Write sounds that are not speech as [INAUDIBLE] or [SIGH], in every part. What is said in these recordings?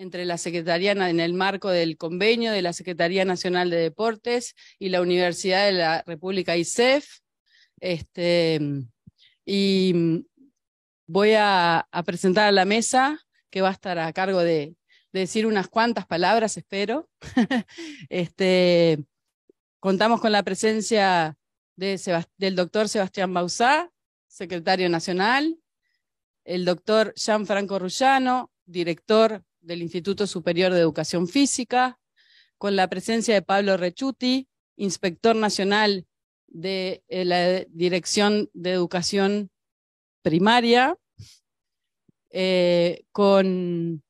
entre la Secretaría en el marco del convenio de la Secretaría Nacional de Deportes y la Universidad de la República ISEF. Este, y voy a, presentar a la mesa que va a estar a cargo de, decir unas cuantas palabras, espero. [LAUGHS] Este, contamos con la presencia de del doctor Sebastián Bausá, secretario nacional, el doctor Gianfranco Rullano, director del Instituto Superior de Educación Física, con la presencia de Pablo Rechuti, inspector nacional de eh, la Dirección de Educación Primaria, eh, con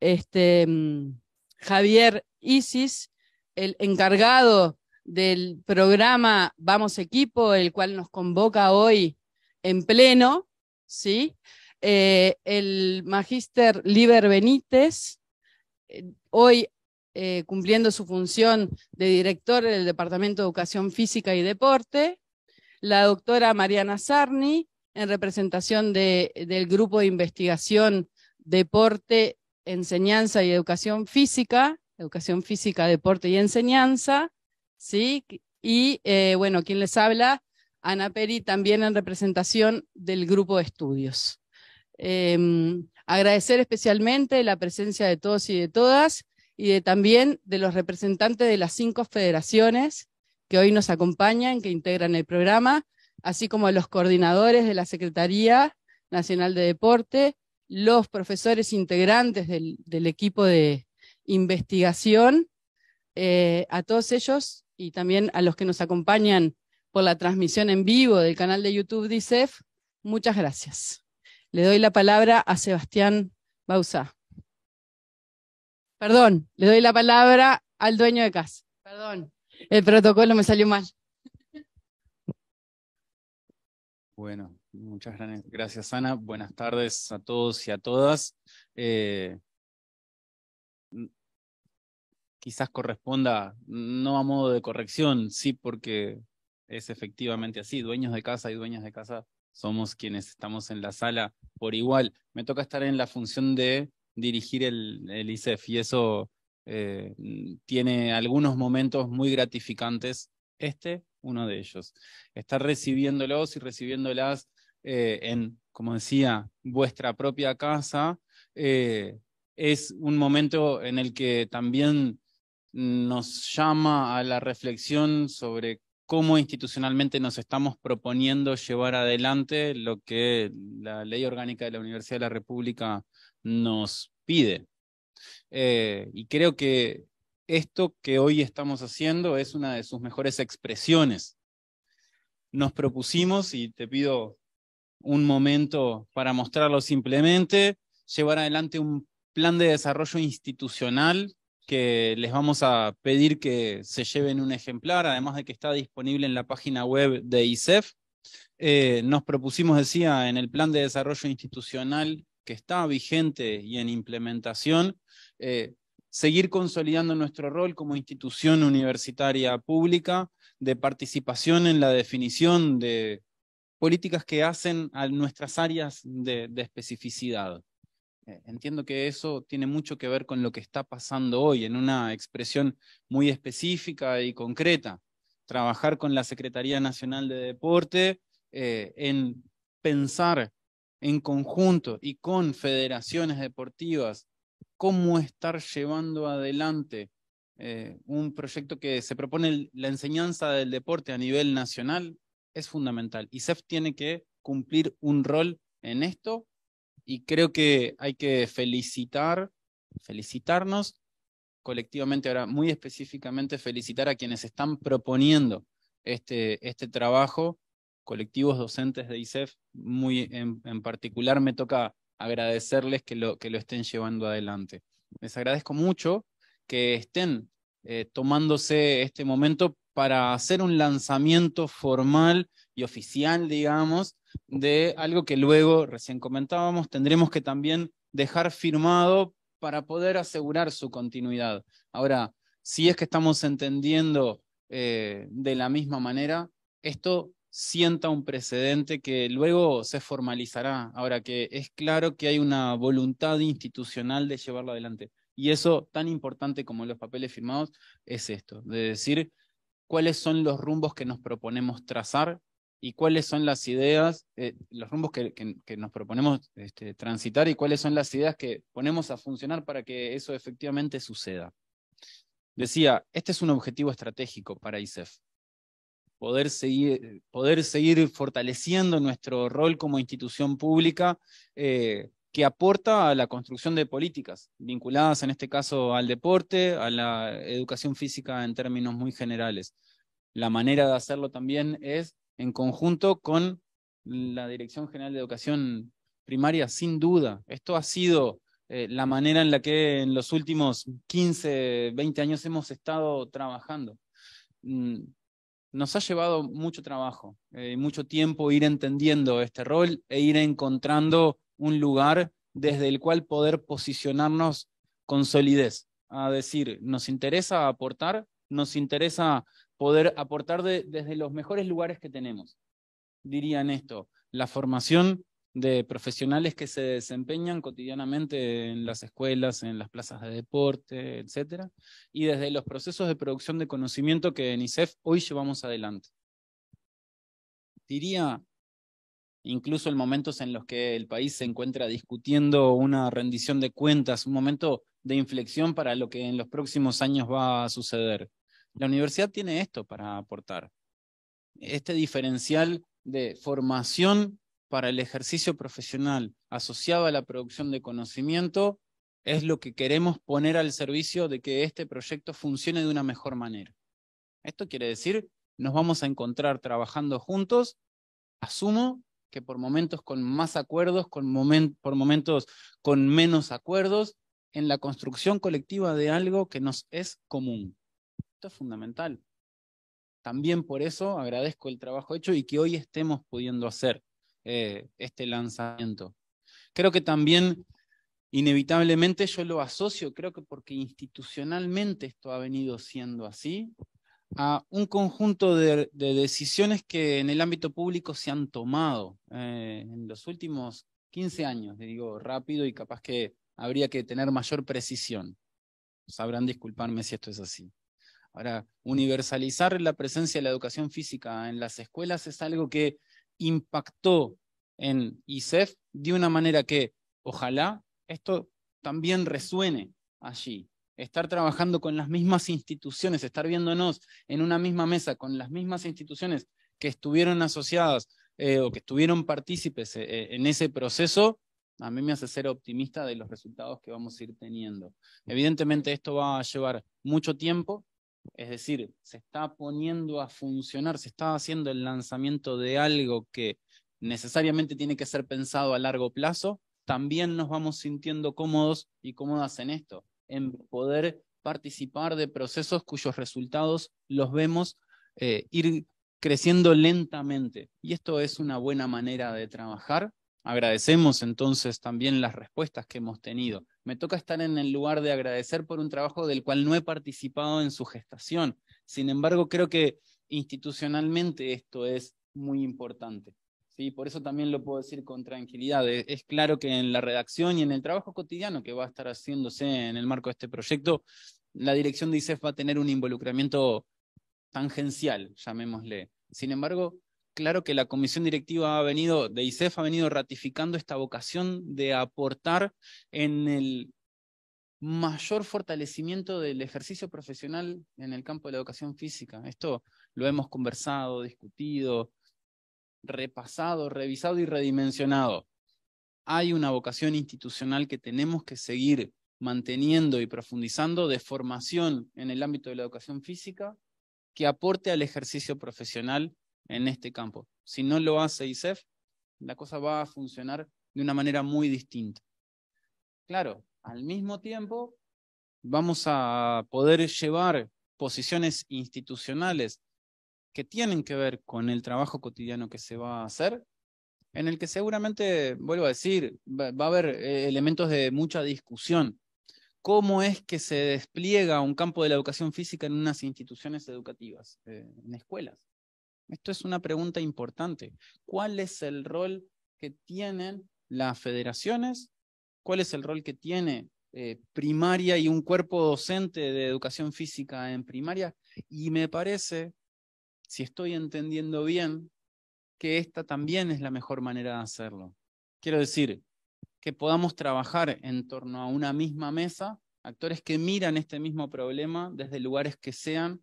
este, mm, Javier Isis, el encargado del programa Vamos Equipo, el cual nos convoca hoy en pleno, ¿sí? Eh, el magíster Liber Benítez, eh, hoy eh, cumpliendo su función de director del Departamento de Educación Física y Deporte, la doctora Mariana Sarni, en representación del Grupo de Investigación Deporte, Enseñanza y Educación Física, Educación Física, Deporte y Enseñanza, ¿sí? Y bueno, quien les habla, Ana Peri, también en representación del Grupo de Estudios. Em, agradecer especialmente la presencia de todos y de todas y de, también de los representantes de las cinco federaciones que hoy nos acompañan, que integran el programa, así como a los coordinadores de la Secretaría Nacional de Deporte, los profesores integrantes del, equipo de investigación, eh, a todos ellos y también a los que nos acompañan por la transmisión en vivo del canal de YouTube DICEF, muchas gracias. Le doy la palabra a Sebastián Bausá. Perdón, le doy la palabra al dueño de casa. Perdón, el protocolo me salió mal. Bueno, muchas gracias, Ana. Buenas tardes a todos y a todas. Eh, quizás corresponda, no a modo de corrección, sí, porque es efectivamente así. Dueños de casa y dueñas de casa somos quienes estamos en la sala por igual. Me toca estar en la función de dirigir el, ISEF, y eso eh, tiene algunos momentos muy gratificantes. Este, uno de ellos. Estar recibiéndolos y recibiéndolas eh, en, como decía, vuestra propia casa eh, es un momento en el que también nos llama a la reflexión sobre cómo institucionalmente nos estamos proponiendo llevar adelante lo que la ley orgánica de la Universidad de la República nos pide. Eh, y creo que esto que hoy estamos haciendo es una de sus mejores expresiones. Nos propusimos, y te pido un momento para mostrarlo simplemente, llevar adelante un plan de desarrollo institucional que les vamos a pedir que se lleven un ejemplar, además de que está disponible en la página web de ISEF. Eh, nos propusimos, decía, en el plan de desarrollo institucional que está vigente y en implementación, eh, seguir consolidando nuestro rol como institución universitaria pública de participación en la definición de políticas que hacen a nuestras áreas de especificidad. Eh, entiendo que eso tiene mucho que ver con lo que está pasando hoy, en una expresión muy específica y concreta. Trabajar con la Secretaría Nacional de Deporte eh, en pensar en conjunto y con federaciones deportivas cómo estar llevando adelante eh, un proyecto que se propone la enseñanza del deporte a nivel nacional es fundamental. Y CEF tiene que cumplir un rol en esto y creo que hay que felicitar, felicitarnos colectivamente, ahora muy específicamente felicitar a quienes están proponiendo este, este trabajo, colectivos docentes de ISEF, muy en, en, particular me toca agradecerles que lo, que lo estén llevando adelante. Les agradezco mucho que estén eh, tomándose este momento para hacer un lanzamiento formal y oficial, digamos, de algo que luego recién comentábamos, tendremos que también dejar firmado para poder asegurar su continuidad. Ahora, si es que estamos entendiendo eh, de la misma manera, esto sienta un precedente que luego se formalizará. Ahora que es claro que hay una voluntad institucional de llevarlo adelante. Y eso, tan importante como los papeles firmados, es esto, de decir cuáles son los rumbos que nos proponemos trazar y cuáles son las ideas, eh, los rumbos que, que, nos proponemos este, transitar y cuáles son las ideas que ponemos a funcionar para que eso efectivamente suceda. Decía, este es un objetivo estratégico para ISEF. Poder seguir, poder seguir fortaleciendo nuestro rol como institución pública eh, que aporta a la construcción de políticas vinculadas en este caso al deporte, a la educación física en términos muy generales. La manera de hacerlo también es en conjunto con la Dirección General de Educación Primaria, sin duda. Esto ha sido eh, la manera en la que en los últimos 15, 20 años hemos estado trabajando. Mm, nos ha llevado mucho trabajo, eh, y mucho tiempo ir entendiendo este rol e ir encontrando un lugar desde el cual poder posicionarnos con solidez, a decir, nos interesa aportar, nos interesa poder aportar desde los mejores lugares que tenemos. Dirían esto, la formación de profesionales que se desempeñan cotidianamente en las escuelas, en las plazas de deporte, etc., y desde los procesos de producción de conocimiento que en ICEF hoy llevamos adelante. Diría incluso en momentos en los que el país se encuentra discutiendo una rendición de cuentas, un momento de inflexión para lo que en los próximos años va a suceder. La universidad tiene esto para aportar, este diferencial de formación para el ejercicio profesional asociado a la producción de conocimiento es lo que queremos poner al servicio de que este proyecto funcione de una mejor manera. Esto quiere decir, nos vamos a encontrar trabajando juntos, asumo que por momentos con más acuerdos, por momentos con menos acuerdos, en la construcción colectiva de algo que nos es común fundamental. También por eso agradezco el trabajo hecho y que hoy estemos pudiendo hacer eh, este lanzamiento. Creo que también inevitablemente yo lo asocio, creo que porque institucionalmente esto ha venido siendo así, a un conjunto de, decisiones que en el ámbito público se han tomado eh, en los últimos 15 años, digo rápido y capaz que habría que tener mayor precisión. Sabrán disculparme si esto es así. Para universalizar la presencia de la educación física en las escuelas es algo que impactó en ISEF de una manera que ojalá esto también resuene allí. Estar trabajando con las mismas instituciones, estar viéndonos en una misma mesa con las mismas instituciones que estuvieron asociadas eh, o que estuvieron partícipes eh, eh, en ese proceso, a mí me hace ser optimista de los resultados que vamos a ir teniendo. Evidentemente esto va a llevar mucho tiempo, es decir, se está poniendo a funcionar, se está haciendo el lanzamiento de algo que necesariamente tiene que ser pensado a largo plazo, también nos vamos sintiendo cómodos y cómodas en esto, en poder participar de procesos cuyos resultados los vemos eh, ir creciendo lentamente. Y esto es una buena manera de trabajar Agradecemos entonces también las respuestas que hemos tenido. Me toca estar en el lugar de agradecer por un trabajo del cual no he participado en su gestación. Sin embargo, creo que institucionalmente esto es muy importante. ¿sí? Por eso también lo puedo decir con tranquilidad. E, es claro que en la redacción y en el trabajo cotidiano que va a estar haciéndose en el marco de este proyecto, la dirección de ICEF va a tener un involucramiento tangencial, llamémosle. Sin embargo, claro que la comisión directiva ha venido, de ICEF ha venido ratificando esta vocación de aportar en el mayor fortalecimiento del ejercicio profesional en el campo de la educación física. Esto lo hemos conversado, discutido, repasado, revisado y redimensionado. Hay una vocación institucional que tenemos que seguir manteniendo y profundizando de formación en el ámbito de la educación física que aporte al ejercicio profesional en este campo. Si no lo hace ISEF, la cosa va a funcionar de una manera muy distinta. Claro, al mismo tiempo vamos a poder llevar posiciones institucionales que tienen que ver con el trabajo cotidiano que se va a hacer, en el que seguramente, vuelvo a decir, va, a haber eh, elementos de mucha discusión. ¿Cómo es que se despliega un campo de la educación física en unas instituciones educativas, eh, en escuelas? Esto es una pregunta importante. ¿Cuál es el rol que tienen las federaciones? ¿Cuál es el rol que tiene eh, primaria y un cuerpo docente de educación física en primaria? Y me parece, si estoy entendiendo bien, que esta también es la mejor manera de hacerlo. Quiero decir, que podamos trabajar en torno a una misma mesa, actores que miran este mismo problema desde lugares que sean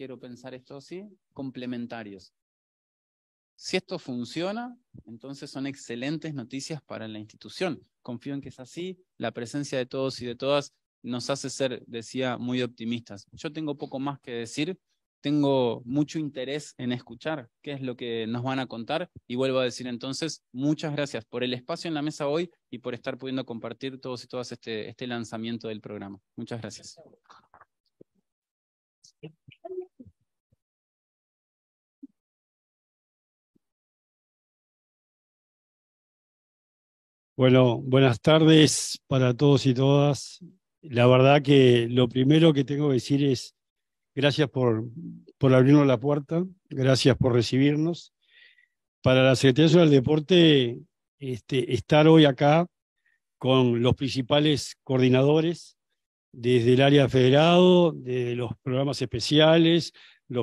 quiero pensar esto así, complementarios. Si esto funciona, entonces son excelentes noticias para la institución. Confío en que es así. La presencia de todos y de todas nos hace ser, decía, muy optimistas. Yo tengo poco más que decir. Tengo mucho interés en escuchar qué es lo que nos van a contar y vuelvo a decir entonces muchas gracias por el espacio en la mesa hoy y por estar pudiendo compartir todos y todas este, este lanzamiento del programa. Muchas gracias. Bueno, buenas tardes para todos y todas. La verdad que lo primero que tengo que decir es gracias por, por abrirnos la puerta, gracias por recibirnos. Para la Secretaría del Deporte, este, estar hoy acá con los principales coordinadores, desde el área federado, de los programas especiales,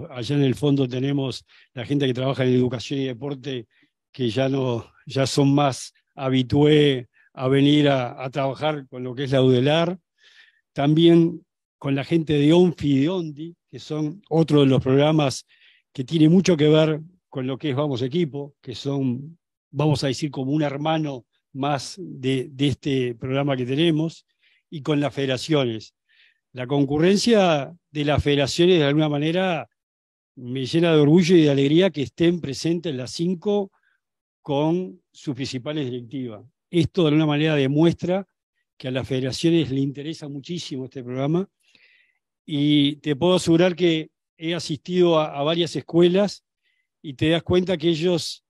allá en el fondo tenemos la gente que trabaja en educación y deporte, que ya, no, ya son más habitué a venir a, trabajar con lo que es la UDELAR, también con la gente de ONFI y de ONDI, que son otro de los programas que tiene mucho que ver con lo que es Vamos Equipo, que son, vamos a decir, como un hermano más de, de este programa que tenemos, y con las federaciones. La concurrencia de las federaciones, de alguna manera, me llena de orgullo y de alegría que estén presentes las cinco con sus principales directivas. Esto de alguna manera demuestra que a las federaciones les interesa muchísimo este programa y te puedo asegurar que he asistido a, varias escuelas y te das cuenta que ellos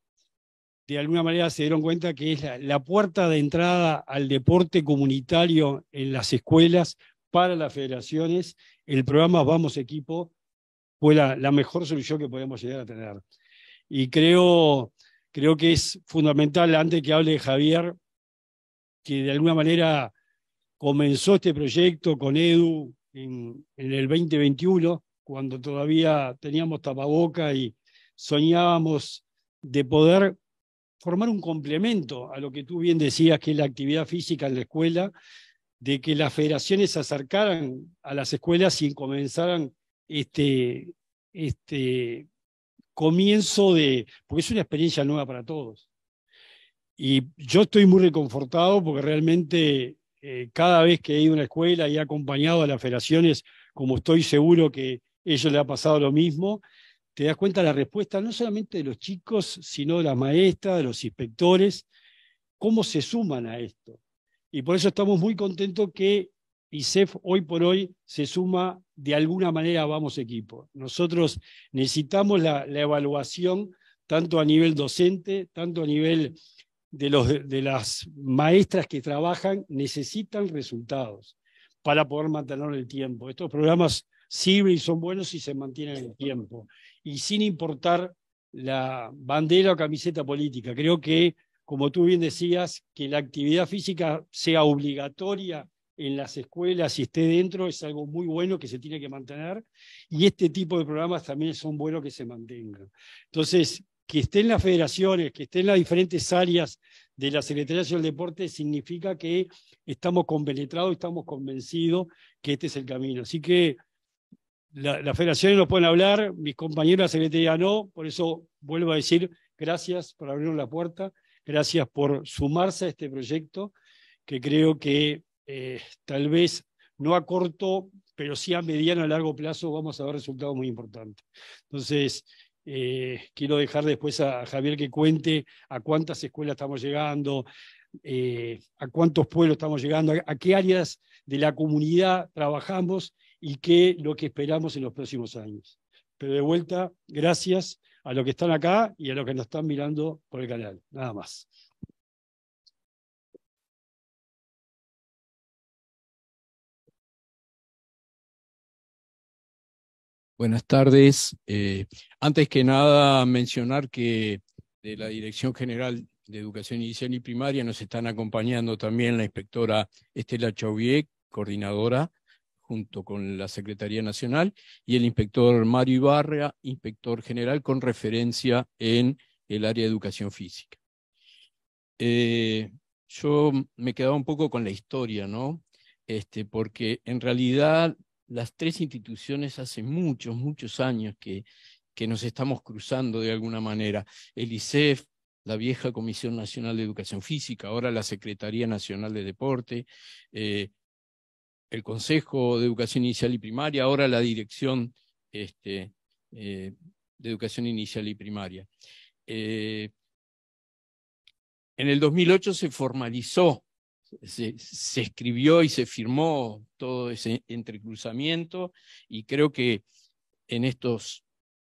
de alguna manera se dieron cuenta que es la, puerta de entrada al deporte comunitario en las escuelas para las federaciones. El programa Vamos Equipo fue la, mejor solución que podemos llegar a tener. Y creo creo que es fundamental, antes que hable Javier, que de alguna manera comenzó este proyecto con Edu en, el 2021, cuando todavía teníamos tapaboca y soñábamos de poder formar un complemento a lo que tú bien decías, que es la actividad física en la escuela, de que las federaciones se acercaran a las escuelas y comenzaran este, este, comienzo de, porque es una experiencia nueva para todos. Y yo estoy muy reconfortado porque realmente eh, cada vez que he ido a una escuela y he acompañado a las federaciones, como estoy seguro que ellos le ha pasado lo mismo, te das cuenta la respuesta no solamente de los chicos, sino de las maestras, de los inspectores, cómo se suman a esto. Y por eso estamos muy contentos que y CEF hoy por hoy se suma de alguna manera Vamos Equipo. Nosotros necesitamos la, evaluación tanto a nivel docente, tanto a nivel de, los, de las maestras que trabajan, necesitan resultados para poder mantener el tiempo. Estos programas sirven y son buenos si se mantienen el tiempo y sin importar la bandera o camiseta política. Creo que, como tú bien decías, que la actividad física sea obligatoria en las escuelas y esté dentro es algo muy bueno que se tiene que mantener y este tipo de programas también son buenos que se mantengan. Entonces, que estén las federaciones, que estén las diferentes áreas de la Secretaría del Deporte significa que estamos compenetrados, estamos convencidos que este es el camino. Así que las federaciones nos pueden hablar, mis compañeros de la Secretaría no, por eso vuelvo a decir gracias por abrirnos la puerta, gracias por sumarse a este proyecto que creo que eh, tal vez no a corto, pero sí a mediano a largo plazo vamos a ver resultados muy importantes. Entonces, eh, quiero dejar después a Javier que cuente a cuántas escuelas estamos llegando, eh, a cuántos pueblos estamos llegando, a, qué áreas de la comunidad trabajamos y qué lo que esperamos en los próximos años. Pero de vuelta, gracias a los que están acá y a los que nos están mirando por el canal. Nada más. Buenas tardes. Eh, antes que nada, mencionar que de la Dirección General de Educación Inicial y Primaria nos están acompañando también la inspectora Estela Chauvier, coordinadora, junto con la Secretaría Nacional, y el inspector Mario Ibarra, inspector general con referencia en el área de educación física. Eh, yo me quedaba un poco con la historia, ¿no? Este, porque en realidad las tres instituciones hace muchos, muchos años que, nos estamos cruzando de alguna manera. El ICEF, la vieja Comisión Nacional de Educación Física, ahora la Secretaría Nacional de Deporte, eh, el Consejo de Educación Inicial y Primaria, ahora la Dirección este, eh, de Educación Inicial y Primaria. Eh, en el 2008 se formalizó se, escribió y se firmó todo ese entrecruzamiento y creo que en estos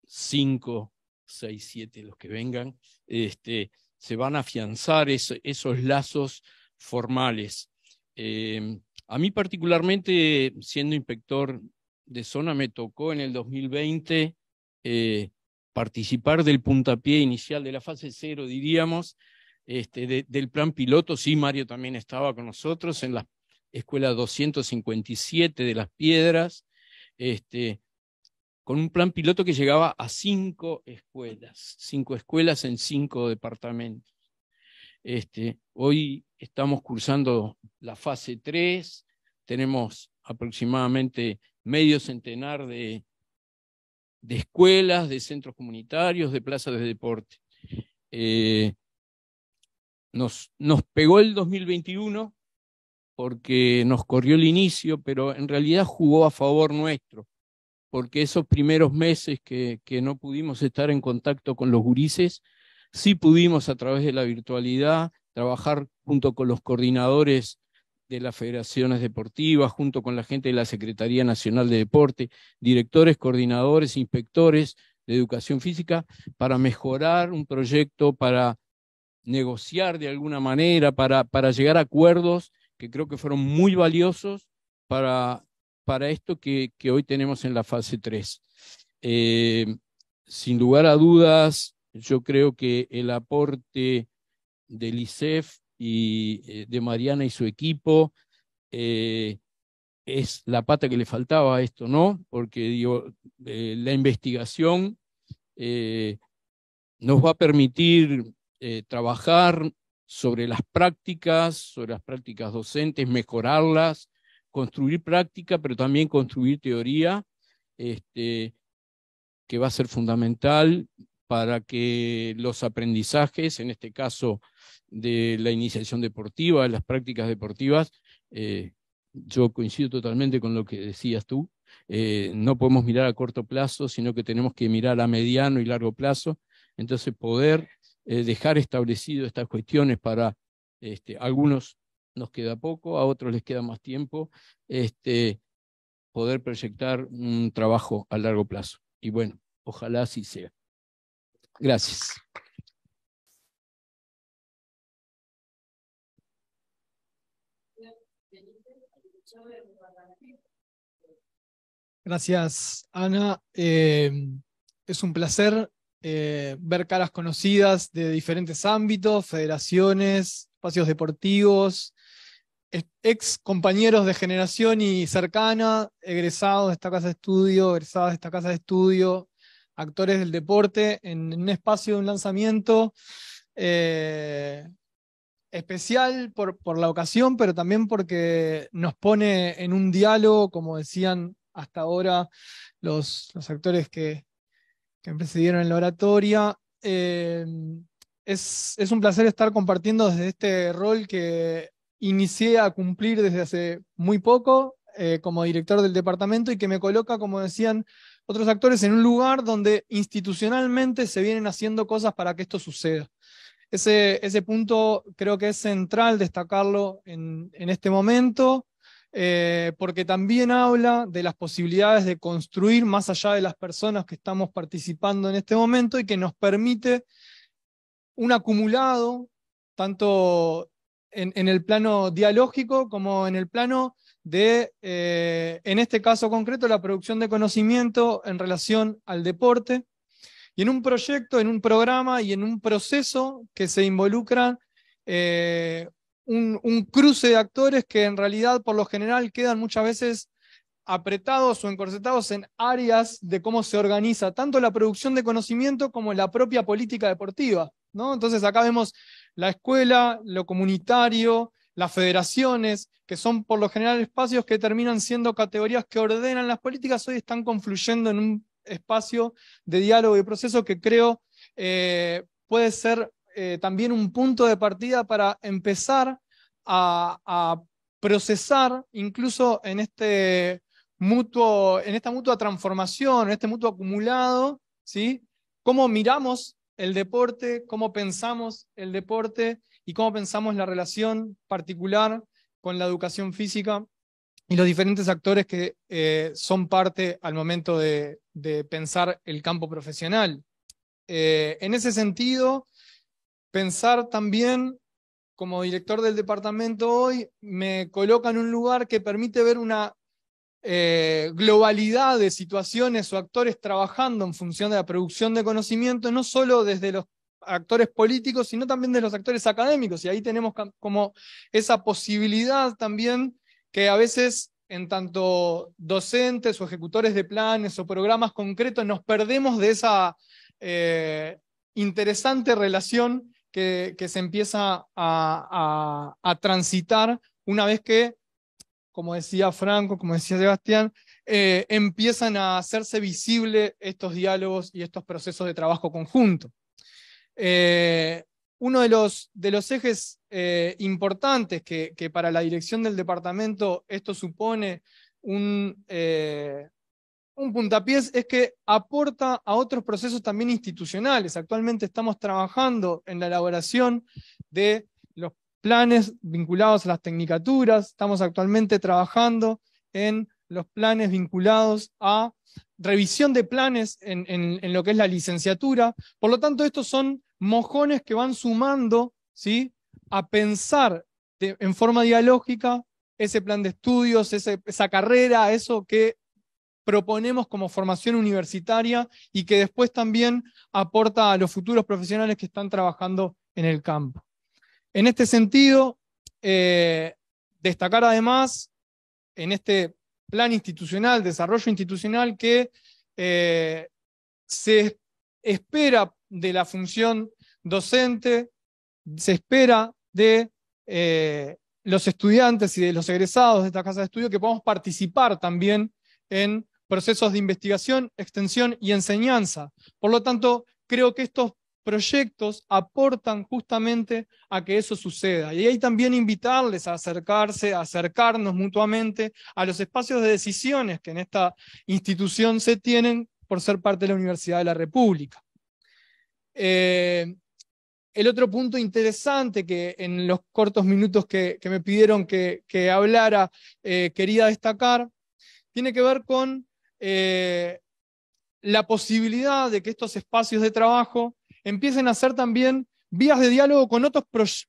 cinco, seis, siete, los que vengan, este, se van a afianzar esos lazos formales. Eh, a mí particularmente, siendo inspector de zona, me tocó en el 2020 eh, participar del puntapié inicial de la fase cero, diríamos, este, del plan piloto. Sí, Mario también estaba con nosotros en la escuela 257 de Las Piedras, este, con un plan piloto que llegaba a cinco escuelas, cinco escuelas en cinco departamentos. Este, hoy estamos cursando la fase 3, tenemos aproximadamente medio centenar de, de escuelas, de centros comunitarios, de plazas de deporte. Eh, nos, pegó el 2021 porque nos corrió el inicio, pero en realidad jugó a favor nuestro, porque esos primeros meses que, que no pudimos estar en contacto con los gurises, sí pudimos a través de la virtualidad trabajar junto con los coordinadores de las federaciones deportivas, junto con la gente de la Secretaría Nacional de Deporte, directores, coordinadores, inspectores de educación física, para mejorar un proyecto, para negociar de alguna manera, para, para llegar a acuerdos que creo que fueron muy valiosos para, para esto que, que hoy tenemos en la fase 3. Eh, sin lugar a dudas, yo creo que el aporte del ICEF y eh, de Mariana y su equipo eh, es la pata que le faltaba a esto, ¿no? Porque la investigación nos va a permitir eh, trabajar sobre las prácticas, sobre las prácticas docentes, mejorarlas, construir práctica, pero también construir teoría, este, que va a ser fundamental para que los aprendizajes, en este caso de la iniciación deportiva, de las prácticas deportivas, eh, yo coincido totalmente con lo que decías tú, eh, no podemos mirar a corto plazo, sino que tenemos que mirar a mediano y largo plazo, entonces poder eh, dejar establecido estas cuestiones para este, algunos nos queda poco, a otros les queda más tiempo, este, poder proyectar un trabajo a largo plazo. Y bueno, ojalá así sea. Gracias. Gracias, Ana. Eh, es un placer eh, ver caras conocidas de diferentes ámbitos, federaciones, espacios deportivos, ex compañeros de generación y cercana, egresados de esta casa de estudio, egresados de esta casa de estudio, actores del deporte, en, un espacio de un lanzamiento eh, especial por, la ocasión, pero también porque nos pone en un diálogo, como decían hasta ahora los actores que, que me presidieron en la oratoria. Eh, es, un placer estar compartiendo desde este rol que inicié a cumplir desde hace muy poco eh, como director del departamento y que me coloca, como decían otros actores, en un lugar donde institucionalmente se vienen haciendo cosas para que esto suceda. Ese, punto creo que es central destacarlo en este momento. Eh, porque también habla de las posibilidades de construir más allá de las personas que estamos participando en este momento y que nos permite un acumulado, tanto en, el plano dialógico como en el plano de, eh, en este caso concreto, la producción de conocimiento en relación al deporte, y en un proyecto, en un programa y en un proceso que se involucran eh, un, cruce de actores que en realidad por lo general quedan muchas veces apretados o encorsetados en áreas de cómo se organiza tanto la producción de conocimiento como la propia política deportiva. ¿no? Entonces acá vemos la escuela, lo comunitario, las federaciones, que son por lo general espacios que terminan siendo categorías que ordenan las políticas, hoy están confluyendo en un espacio de diálogo y proceso que creo eh, puede ser eh, también un punto de partida para empezar a, procesar, incluso en, este mutuo, en esta mutua transformación, en este mutuo acumulado, ¿sí? cómo miramos el deporte, cómo pensamos el deporte y cómo pensamos la relación particular con la educación física y los diferentes actores que eh, son parte al momento de, pensar el campo profesional. Eh, en ese sentido, pensar también, como director del departamento hoy, me coloca en un lugar que permite ver una eh, globalidad de situaciones o actores trabajando en función de la producción de conocimiento, no solo desde los actores políticos, sino también desde los actores académicos. Y ahí tenemos como esa posibilidad también que a veces en tanto docentes o ejecutores de planes o programas concretos nos perdemos de esa eh, interesante relación que, se empieza a, transitar una vez que, como decía Franco, como decía Sebastián, eh, empiezan a hacerse visibles estos diálogos y estos procesos de trabajo conjunto. Eh, uno de los, de los ejes eh, importantes que, para la dirección del departamento esto supone un, un puntapiés es que aporta a otros procesos también institucionales. Actualmente estamos trabajando en la elaboración de los planes vinculados a las tecnicaturas, estamos actualmente trabajando en los planes vinculados a revisión de planes en, lo que es la licenciatura. Por lo tanto, estos son mojones que van sumando ¿sí? a pensar en forma dialógica ese plan de estudios, esa carrera, eso que proponemos como formación universitaria y que después también aporta a los futuros profesionales que están trabajando en el campo. En este sentido, eh, destacar además en este plan institucional, desarrollo institucional, que eh, se espera de la función docente, se espera de eh, los estudiantes y de los egresados de esta casa de estudio que podamos participar también en procesos de investigación, extensión y enseñanza. Por lo tanto, creo que estos proyectos aportan justamente a que eso suceda. Y ahí también invitarles a acercarse, a acercarnos mutuamente a los espacios de decisiones que en esta institución se tienen por ser parte de la Universidad de la República. Eh, el otro punto interesante que en los cortos minutos que, me pidieron que, hablara eh, quería destacar tiene que ver con eh, la posibilidad de que estos espacios de trabajo empiecen a ser también vías de diálogo con otros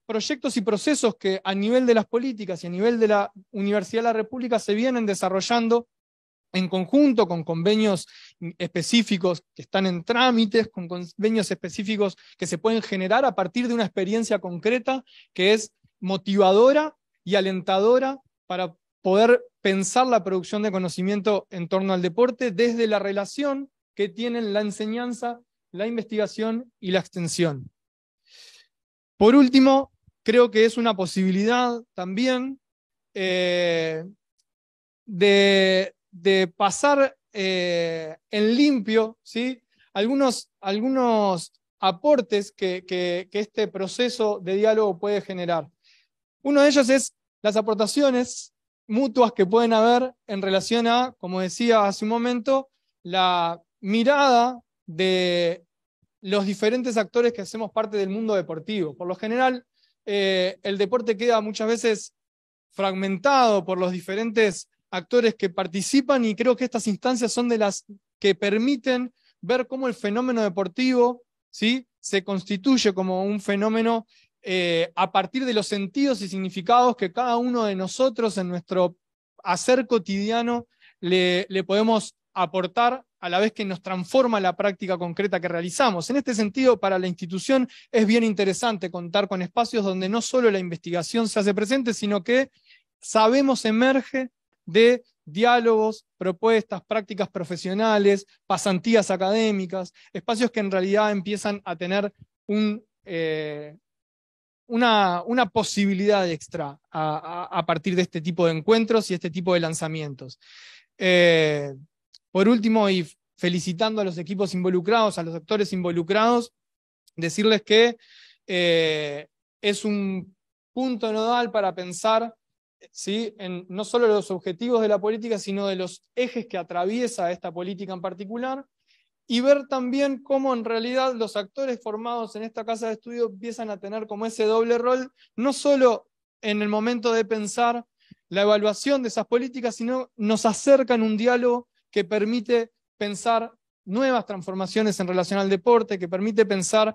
proyectos y procesos que a nivel de las políticas y a nivel de la Universidad de la República se vienen desarrollando en conjunto con convenios específicos que están en trámites, con convenios específicos que se pueden generar a partir de una experiencia concreta que es motivadora y alentadora para poder pensar la producción de conocimiento en torno al deporte desde la relación que tienen la enseñanza, la investigación y la extensión. Por último, creo que es una posibilidad también eh, de, pasar eh, en limpio algunos, algunos aportes que este proceso de diálogo puede generar. Uno de ellos es las aportaciones mutuas que pueden haber en relación a, como decía hace un momento, la mirada de los diferentes actores que hacemos parte del mundo deportivo. Por lo general, eh, el deporte queda muchas veces fragmentado por los diferentes actores que participan y creo que estas instancias son de las que permiten ver cómo el fenómeno deportivo ¿sí? se constituye como un fenómeno eh, a partir de los sentidos y significados que cada uno de nosotros en nuestro hacer cotidiano le, podemos aportar a la vez que nos transforma la práctica concreta que realizamos. En este sentido, para la institución es bien interesante contar con espacios donde no solo la investigación se hace presente, sino que sabemos emerge de diálogos, propuestas, prácticas profesionales, pasantías académicas, espacios que en realidad empiezan a tener un, eh, una, posibilidad extra a, partir de este tipo de encuentros y este tipo de lanzamientos. Eh, por último, y felicitando a los equipos involucrados, a los actores involucrados, decirles que eh, es un punto nodal para pensar en no solo los objetivos de la política, sino de los ejes que atraviesa esta política en particular, y ver también cómo en realidad los actores formados en esta casa de estudio empiezan a tener como ese doble rol, no solo en el momento de pensar la evaluación de esas políticas, sino nos acercan un diálogo que permite pensar nuevas transformaciones en relación al deporte, que permite pensar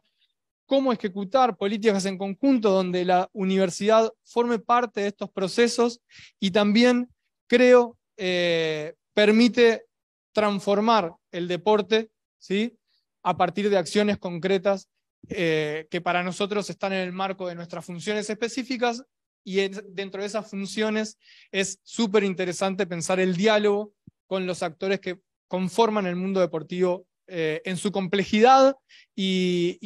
cómo ejecutar políticas en conjunto donde la universidad forme parte de estos procesos y también, creo, eh, permite transformar el deporte ¿sí? a partir de acciones concretas eh, que para nosotros están en el marco de nuestras funciones específicas y dentro de esas funciones es súper interesante pensar el diálogo con los actores que conforman el mundo deportivo eh, en su complejidad y,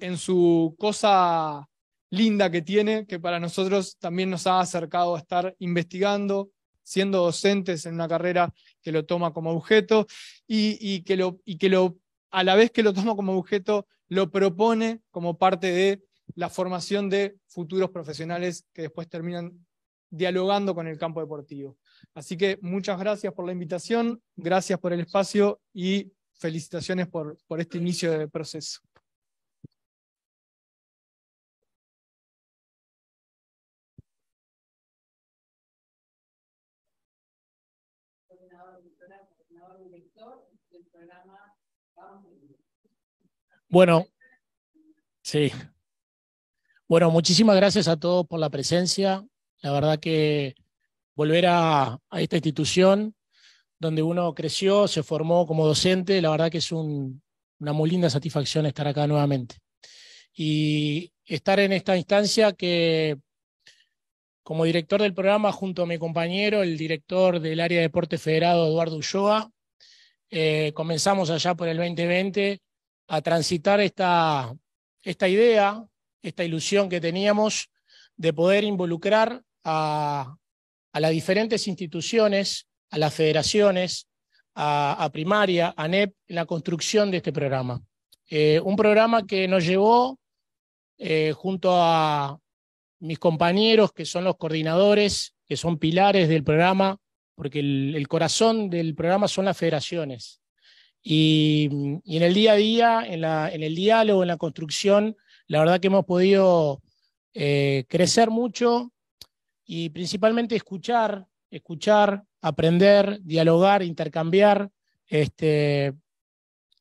en su cosa linda que tiene, que para nosotros también nos ha acercado a estar investigando, siendo docentes en una carrera que lo toma como objeto y, que, lo, a la vez que lo toma como objeto, lo propone como parte de la formación de futuros profesionales que después terminan dialogando con el campo deportivo. Así que muchas gracias por la invitación, gracias por el espacio y felicitaciones por, por este inicio del proceso. Bueno, sí. Bueno, muchísimas gracias a todos por la presencia. La verdad que volver a, esta institución donde uno creció, se formó como docente, la verdad que es una muy linda satisfacción estar acá nuevamente. Y estar en esta instancia que como director del programa, junto a mi compañero, el director del área de deporte federado, Eduardo Ulloa, eh, comenzamos allá por el 2020 a transitar esta, idea, esta ilusión que teníamos de poder involucrar a, las diferentes instituciones, a las federaciones, a, primaria, a NEP, en la construcción de este programa. Eh, un programa que nos llevó eh, junto a mis compañeros, que son los coordinadores, que son pilares del programa, porque el, corazón del programa son las federaciones. Y, en el día a día, en, el diálogo, en la construcción, la verdad que hemos podido eh, crecer mucho y principalmente escuchar, escuchar, aprender, dialogar, intercambiar este,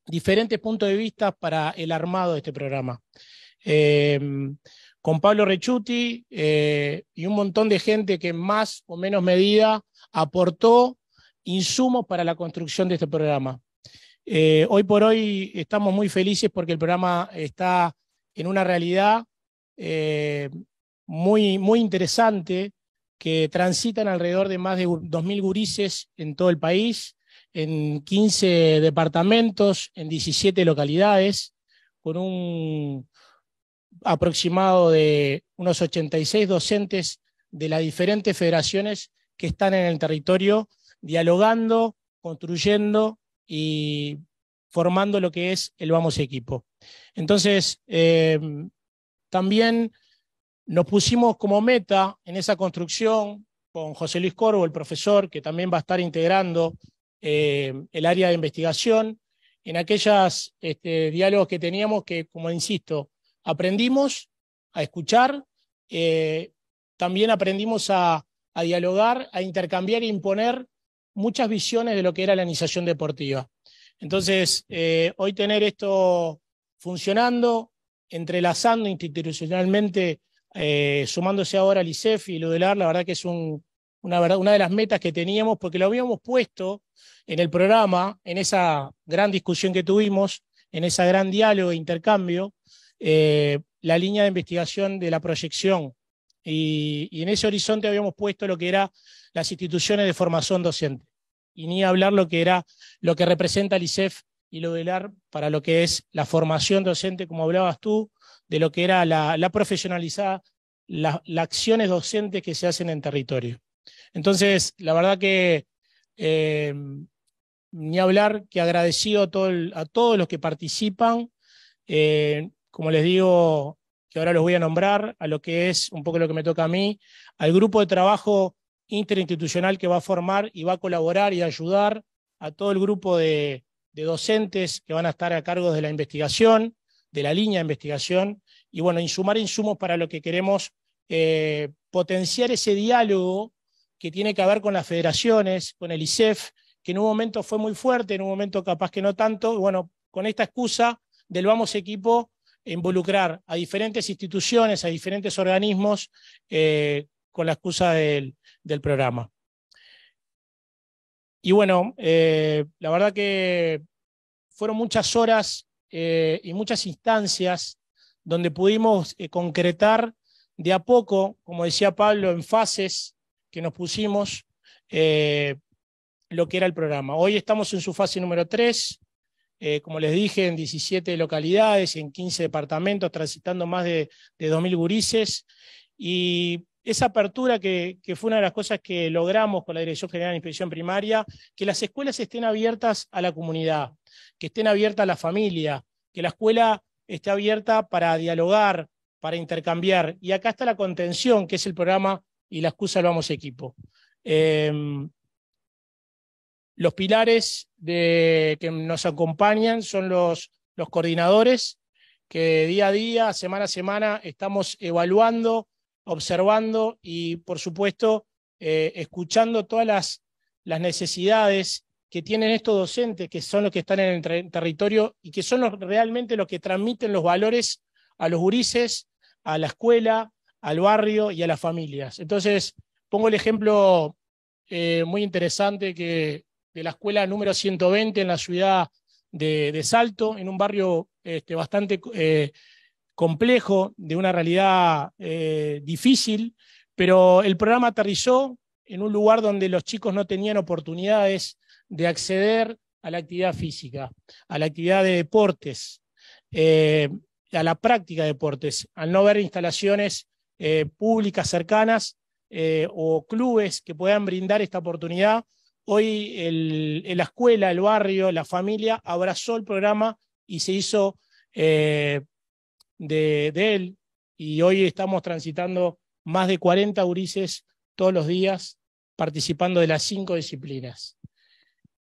diferentes puntos de vista para el armado de este programa. Eh, con Pablo Rechuti eh, y un montón de gente que en más o menos medida aportó insumos para la construcción de este programa. Eh, hoy por hoy estamos muy felices porque el programa está en una realidad eh, muy, muy interesante que transitan alrededor de más de 2.000 gurises en todo el país, en 15 departamentos, en 17 localidades, con un aproximado de unos 86 docentes de las diferentes federaciones que están en el territorio dialogando, construyendo y formando lo que es el Vamos Equipo. Entonces, eh, también nos pusimos como meta en esa construcción con José Luis Corvo, el profesor, que también va a estar integrando eh, el área de investigación, en aquellos este, diálogos que teníamos que, como insisto, aprendimos a escuchar, eh, también aprendimos a, dialogar, a intercambiar e imponer muchas visiones de lo que era la iniciación deportiva. Entonces, eh, hoy tener esto funcionando, entrelazando institucionalmente, eh, sumándose ahora al ICEF y lo del la verdad que es una, una de las metas que teníamos, porque lo habíamos puesto en el programa, en esa gran discusión que tuvimos, en ese gran diálogo e intercambio, eh, la línea de investigación de la proyección. Y, en ese horizonte habíamos puesto lo que eran las instituciones de formación docente. Y ni hablar lo que era lo que representa el ICEF y lo AR para lo que es la formación docente, como hablabas tú, de lo que era la, profesionalizada, las acciones docentes que se hacen en territorio. Entonces, la verdad que eh, ni hablar que agradecido a, a todos los que participan, eh, como les digo, que ahora los voy a nombrar, a lo que es un poco lo que me toca a mí, al grupo de trabajo interinstitucional que va a formar y va a colaborar y ayudar a todo el grupo de, docentes que van a estar a cargo de la investigación, de la línea de investigación, y bueno, insumar insumos para lo que queremos eh, potenciar ese diálogo que tiene que ver con las federaciones, con el ISEF, que en un momento fue muy fuerte, en un momento capaz que no tanto, y bueno, con esta excusa del vamos equipo, involucrar a diferentes instituciones, a diferentes organismos, eh, con la excusa del, programa. Y bueno, eh, la verdad que fueron muchas horas eh, y muchas instancias donde pudimos concretar de a poco, como decía Pablo, en fases que nos pusimos lo que era el programa. Hoy estamos en su fase número 3, eh, como les dije, en 17 localidades en 15 departamentos, transitando más de, 2.000 gurises. Y esa apertura que, fue una de las cosas que logramos con la Dirección General de Inspección Primaria, que las escuelas estén abiertas a la comunidad, que estén abiertas a la familia, que la escuela esté abierta para dialogar, para intercambiar. Y acá está la contención, que es el programa y la excusa lo vamos equipo. Em, los pilares que nos acompañan son los, los coordinadores, que día a día, semana a semana, estamos evaluando, observando y, por supuesto, eh, escuchando todas las, necesidades que tienen estos docentes, que son los que están en el territorio y que son realmente los que transmiten los valores a los gurises, a la escuela, al barrio y a las familias. Entonces, pongo el ejemplo eh, muy interesante que de la escuela número 120 en la ciudad de, Salto, en un barrio este, bastante eh, complejo, de una realidad eh, difícil, pero el programa aterrizó en un lugar donde los chicos no tenían oportunidades de acceder a la actividad física, a la actividad de deportes, eh, a la práctica de deportes, al no ver instalaciones públicas cercanas o clubes que puedan brindar esta oportunidad Hoy la escuela, el barrio, la familia abrazó el programa y se hizo eh, de, él. Y hoy estamos transitando más de 40 urises todos los días participando de las cinco disciplinas.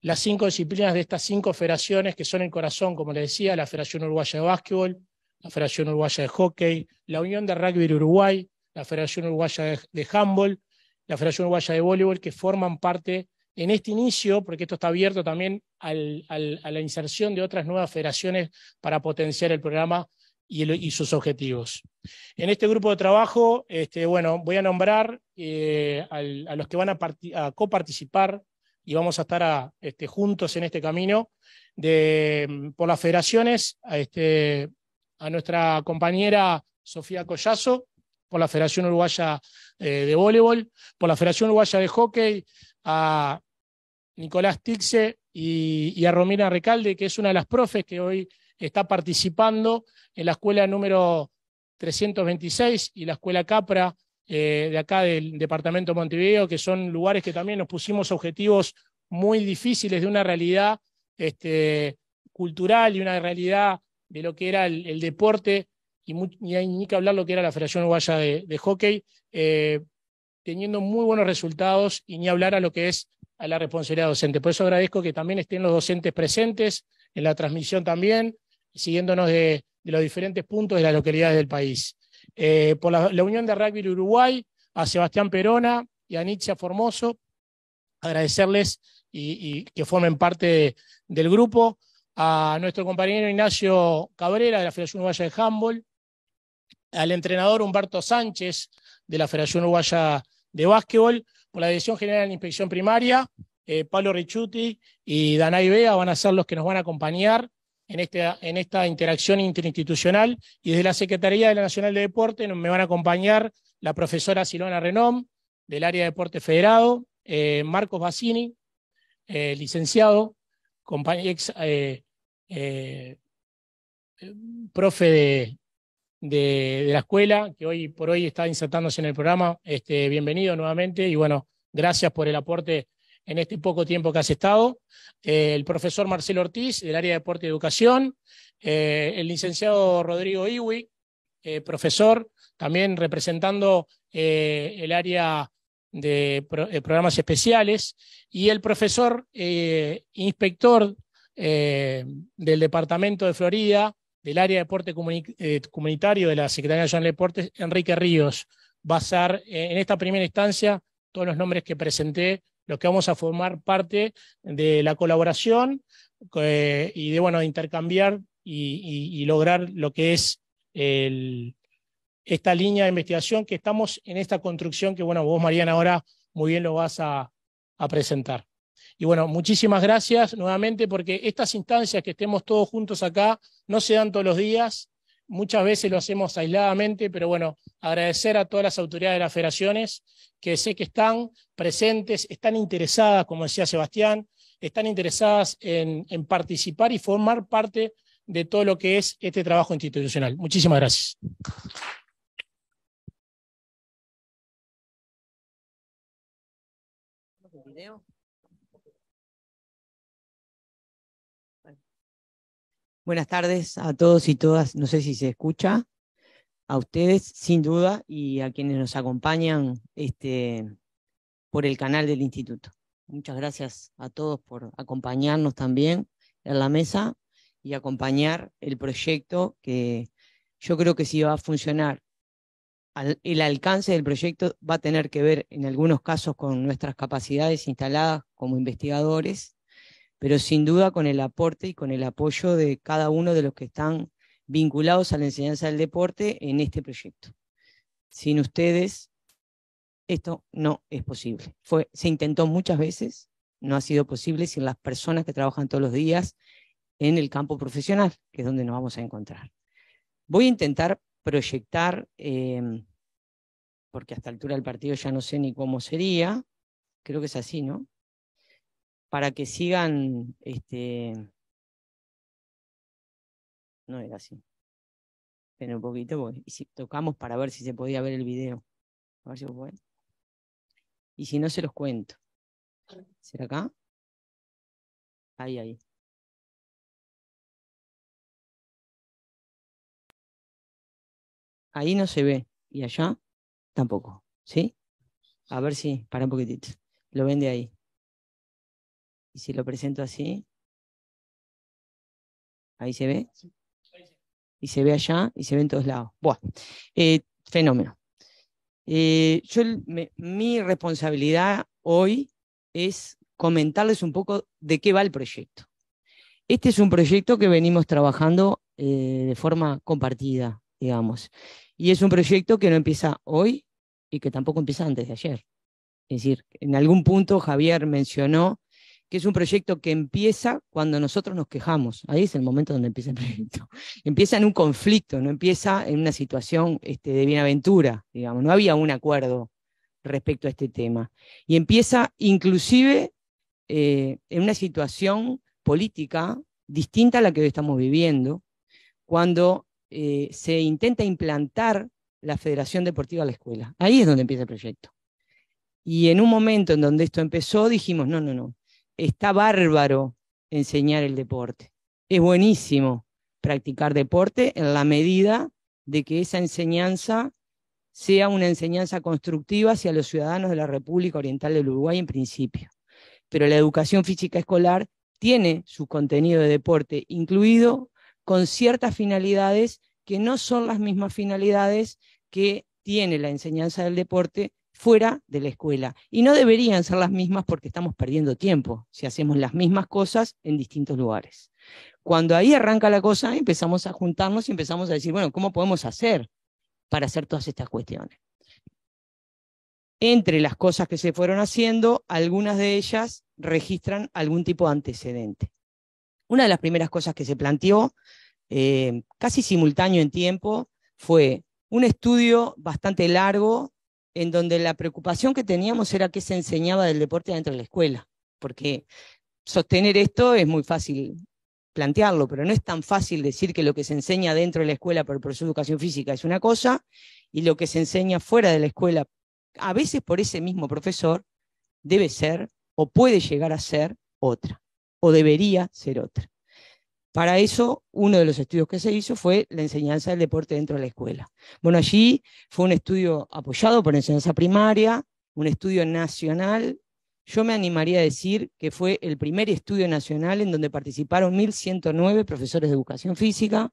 Las cinco disciplinas de estas cinco federaciones que son el corazón, como les decía, la Federación Uruguaya de Básquetbol, la Federación Uruguaya de Hockey, la Unión de Rugby Uruguay, la Federación Uruguaya de, de Handball, la Federación Uruguaya de Voleibol, que forman parte en este inicio, porque esto está abierto también a la inserción de otras nuevas federaciones para potenciar el programa y, sus objetivos. En este grupo de trabajo, este, bueno, voy a nombrar eh, a los que van a, coparticipar y vamos a estar este, juntos en este camino de, por las federaciones, a, este, nuestra compañera Sofía Collazo, por la Federación Uruguaya eh, de Voleibol, por la Federación Uruguaya de Hockey, a Nicolás Tixe y, a Romina Recalde, que es una de las profes que hoy está participando en la escuela número 326 y la escuela Capra eh, de acá del departamento de Montevideo, que son lugares que también nos pusimos objetivos muy difíciles de una realidad este, cultural y una realidad de lo que era el, deporte, y, ni hay ni que hablar lo que era la Federación Uruguaya de, Hockey, eh, teniendo muy buenos resultados, y ni hablar a lo que es a la responsabilidad docente. Por eso agradezco que también estén los docentes presentes en la transmisión también, siguiéndonos de, los diferentes puntos de las localidades del país. Eh, por la, Unión de Rugby Uruguay, a Sebastián Perona y a Nietzsche Formoso, agradecerles y, que formen parte del grupo, a nuestro compañero Ignacio Cabrera de la Federación Uruguaya de Handball, al entrenador Humberto Sánchez de la Federación Uruguaya de Básquetbol la Dirección General de Inspección Primaria, eh, Pablo Richuti y Danay Vega van a ser los que nos van a acompañar en este, esta, interacción interinstitucional. Y desde la Secretaría de la Nacional de Deporte me van a acompañar la profesora Silvana Renom, del área de Deporte Federado, eh, Marcos Bassini, eh, licenciado, profe de, de, la escuela, que hoy por hoy está insertándose en el programa. Este, bienvenido nuevamente y bueno, gracias por el aporte en este poco tiempo que has estado. Eh, el profesor Marcelo Ortiz, del área de deporte y educación. Eh, el licenciado Rodrigo Iwi, eh, profesor, también representando el área de programas especiales. Y el profesor inspector del departamento de Florida, del área de deporte eh, comunitario de la Secretaría Nacional de Deportes, Enrique Ríos. Va a ser eh, en esta primera instancia todos los nombres que presenté, los que vamos a formar parte de la colaboración eh, y de bueno, intercambiar y, lograr lo que es esta línea de investigación que estamos en esta construcción que, bueno, vos, Mariana, ahora muy bien lo vas a presentar. Y bueno, muchísimas gracias nuevamente porque estas instancias que estemos todos juntos acá no se dan todos los días, muchas veces lo hacemos aisladamente, pero bueno, agradecer a todas las autoridades de las federaciones que sé que están presentes, están interesadas, como decía Sebastián, están interesadas en, participar y formar parte de todo lo que es este trabajo institucional. Muchísimas gracias. Buenas tardes a todos y todas. No sé si se escucha a ustedes, sin duda, y a quienes nos acompañan este, por el canal del instituto. Muchas gracias a todos por acompañarnos también en la mesa y acompañar el proyecto que yo creo que si va a funcionar, el alcance del proyecto va a tener que ver en algunos casos con nuestras capacidades instaladas como investigadores pero sin duda con el aporte y con el apoyo de cada uno de los que están vinculados a la enseñanza del deporte en este proyecto. Sin ustedes, esto no es posible. se intentó muchas veces, no ha sido posible sin las personas que trabajan todos los días en el campo profesional, que es donde nos vamos a encontrar. Voy a intentar proyectar, em, porque hasta altura del partido ya no sé ni cómo sería, creo que es así, ¿no? para que sigan, este, no era así, pero un poquito, porque si tocamos para ver si se podía ver el video, a ver si puede. Y si no, se los cuento. ¿Será acá? Ahí, ahí. Ahí no se ve. Y allá tampoco. ¿Sí? A ver si, para un poquitito. Lo vende ahí. Y si lo presento así, ahí se ve. Y se ve allá y se ve en todos lados. Bueno, eh, fenómeno. Eh, yo, mi responsabilidad hoy es comentarles un poco de qué va el proyecto. Este es un proyecto que venimos trabajando eh, de forma compartida, digamos. Y es un proyecto que no empieza hoy y que tampoco empieza antes de ayer. Es decir, en algún punto Javier mencionó que es un proyecto que empieza cuando nosotros nos quejamos. Ahí es el momento donde empieza el proyecto. [LAUGHS] Empieza en un conflicto, no empieza en una situación este, de bienaventura, digamos. No había un acuerdo respecto a este tema. Y empieza inclusive eh, en una situación política distinta a la que hoy estamos viviendo, cuando eh, se intenta implantar la Federación Deportiva a la escuela. Ahí es donde empieza el proyecto. Y en un momento en donde esto empezó, dijimos, no, no, no, está bárbaro enseñar el deporte. Es buenísimo practicar deporte en la medida de que esa enseñanza sea una enseñanza constructiva hacia los ciudadanos de la República Oriental del Uruguay en principio. Pero la educación física escolar tiene su contenido de deporte incluido con ciertas finalidades que no son las mismas finalidades que tiene la enseñanza del deporte fuera de la escuela. Y no deberían ser las mismas porque estamos perdiendo tiempo si hacemos las mismas cosas en distintos lugares. Cuando ahí arranca la cosa, empezamos a juntarnos y empezamos a decir, bueno, ¿cómo podemos hacer para hacer todas estas cuestiones? Entre las cosas que se fueron haciendo, algunas de ellas registran algún tipo de antecedente. Una de las primeras cosas que se planteó, eh, casi simultáneo en tiempo, fue un estudio bastante largo en donde la preocupación que teníamos era qué se enseñaba del deporte dentro de la escuela, porque sostener esto es muy fácil plantearlo, pero no es tan fácil decir que lo que se enseña dentro de la escuela por el proceso de educación física es una cosa y lo que se enseña fuera de la escuela, a veces por ese mismo profesor, debe ser o puede llegar a ser otra, o debería ser otra. Para eso, uno de los estudios que se hizo fue la enseñanza del deporte dentro de la escuela. Bueno, allí fue un estudio apoyado por enseñanza primaria, un estudio nacional. Yo me animaría a decir que fue el primer estudio nacional en donde participaron 1.109 profesores de educación física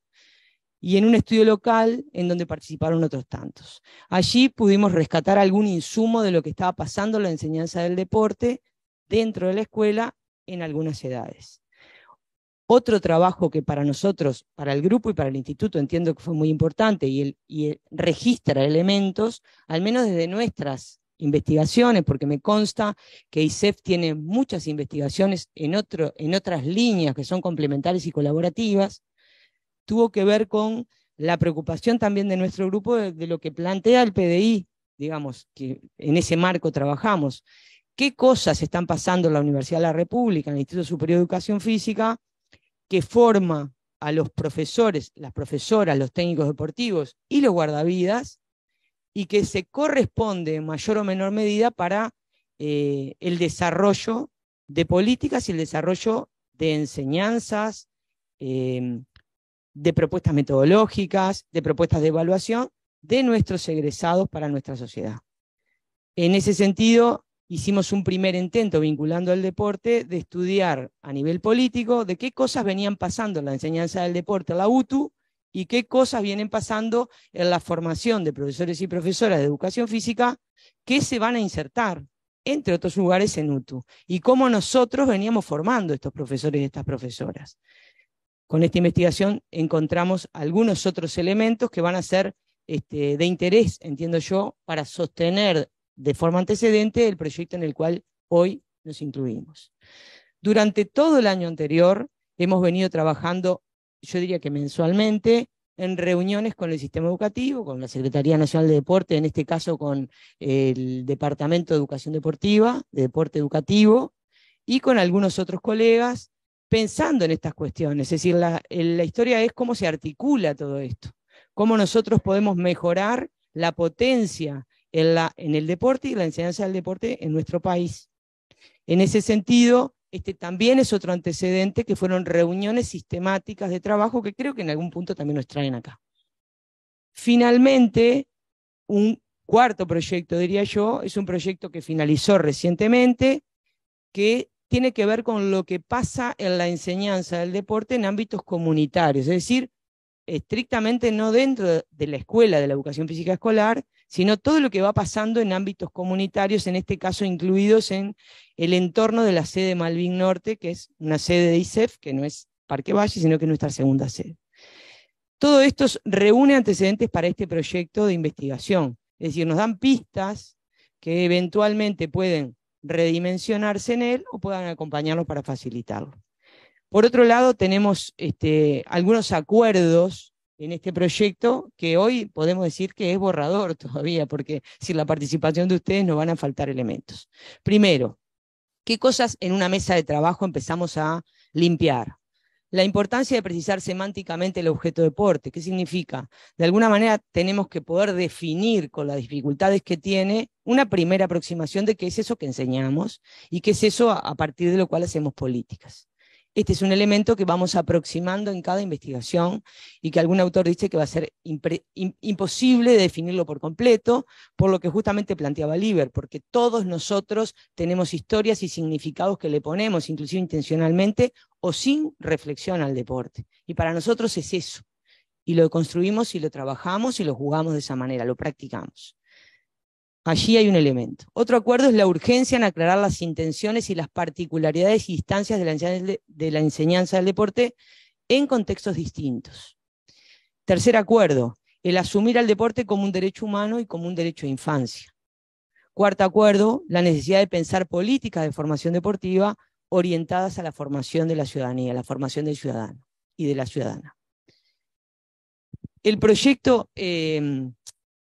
y en un estudio local en donde participaron otros tantos. Allí pudimos rescatar algún insumo de lo que estaba pasando la enseñanza del deporte dentro de la escuela en algunas edades. Otro trabajo que para nosotros, para el grupo y para el instituto entiendo que fue muy importante y, el, registra elementos, al menos desde nuestras investigaciones, porque me consta que ISEF tiene muchas investigaciones en, en otras líneas que son complementarias y colaborativas, tuvo que ver con la preocupación también de nuestro grupo de, lo que plantea el PDI, digamos, que en ese marco trabajamos. ¿Qué cosas están pasando en la Universidad de la República, en el Instituto Superior de Educación Física, que forma a los profesores, las profesoras, los técnicos deportivos y los guardavidas, y que se corresponde en mayor o menor medida para eh, el desarrollo de políticas y el desarrollo de enseñanzas, em, de propuestas metodológicas, de propuestas de evaluación de nuestros egresados para nuestra sociedad. En ese sentido, hicimos un primer intento vinculando al deporte de estudiar a nivel político de qué cosas venían pasando en la enseñanza del deporte a la UTU y qué cosas vienen pasando en la formación de profesores y profesoras de educación física que se van a insertar, entre otros lugares, en UTU, y cómo nosotros veníamos formando estos profesores y estas profesoras. Con esta investigación encontramos algunos otros elementos que van a ser este, de interés, entiendo yo, para sostener de forma antecedente el proyecto en el cual hoy nos incluimos. Durante todo el año anterior hemos venido trabajando, yo diría que mensualmente, en reuniones con el sistema educativo, con la Secretaría Nacional de Deporte, en este caso con el Departamento de Educación Deportiva, de Deporte Educativo, y con algunos otros colegas, pensando en estas cuestiones. Es decir, la, la historia es cómo se articula todo esto, cómo nosotros podemos mejorar la potencia en, el deporte y la enseñanza del deporte en nuestro país. En ese sentido, este también es otro antecedente que fueron reuniones sistemáticas de trabajo que creo que en algún punto también nos traen acá. Finalmente, un cuarto proyecto, diría yo, es un proyecto que finalizó recientemente, que tiene que ver con lo que pasa en la enseñanza del deporte en ámbitos comunitarios, es decir, estrictamente no dentro de la escuela de la educación física escolar, sino todo lo que va pasando en ámbitos comunitarios, en este caso incluidos en el entorno de la sede Malvin Norte, que es una sede de ISEF, que no es Parque Valle, sino que es nuestra segunda sede. Todo esto reúne antecedentes para este proyecto de investigación, es decir, nos dan pistas que eventualmente pueden redimensionarse en él o puedan acompañarlo para facilitarlo. Por otro lado, tenemos este, algunos acuerdos en este proyecto que hoy podemos decir que es borrador [LAUGHS] todavía, porque sin la participación de ustedes nos van a faltar elementos. Primero, ¿qué cosas en una mesa de trabajo empezamos a limpiar? La importancia de precisar semánticamente el objeto deporte. ¿Qué significa? De alguna manera tenemos que poder definir con las dificultades que tiene una primera aproximación de qué es eso que enseñamos y qué es eso a partir de lo cual hacemos políticas. Este es un elemento que vamos aproximando en cada investigación y que algún autor dice que va a ser imposible definirlo por completo, por lo que justamente planteaba Lieber, porque todos nosotros tenemos historias y significados que le ponemos, inclusive intencionalmente o sin reflexión al deporte. Y para nosotros es eso. Y lo construimos y lo trabajamos y lo jugamos de esa manera, lo practicamos. Allí hay un elemento. Otro acuerdo es la urgencia en aclarar las intenciones y las particularidades y instancias de la enseñanza, del deporte en contextos distintos. Tercer acuerdo, el asumir al deporte como un derecho humano y como un derecho de infancia. Cuarto acuerdo, la necesidad de pensar políticas de formación deportiva orientadas a la formación de la ciudadanía, la formación del ciudadano y de la ciudadana. El proyecto eh,